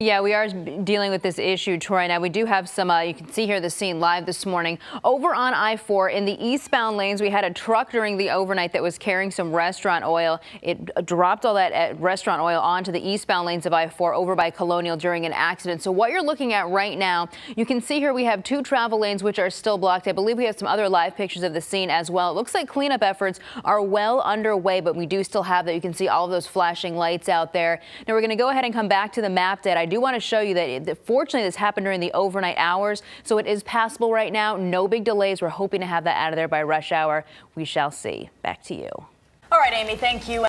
Yeah, we are dealing with this issue, Troy. Now, we do have some, uh, you can see here the scene live this morning. Over on I-4 in the eastbound lanes, we had a truck during the overnight that was carrying some restaurant oil. It uh, dropped all that uh, restaurant oil onto the eastbound lanes of I-4 over by Colonial during an accident. So what you're looking at right now, you can see here we have two travel lanes which are still blocked. I believe we have some other live pictures of the scene as well. It looks like cleanup efforts are well underway, but we do still have that. You can see all of those flashing lights out there. Now, we're going to go ahead and come back to the map data. I do want to show you that, that fortunately this happened during the overnight hours, so it is passable right now. No big delays. We're hoping to have that out of there by rush hour. We shall see. Back to you. All right, Amy, thank you.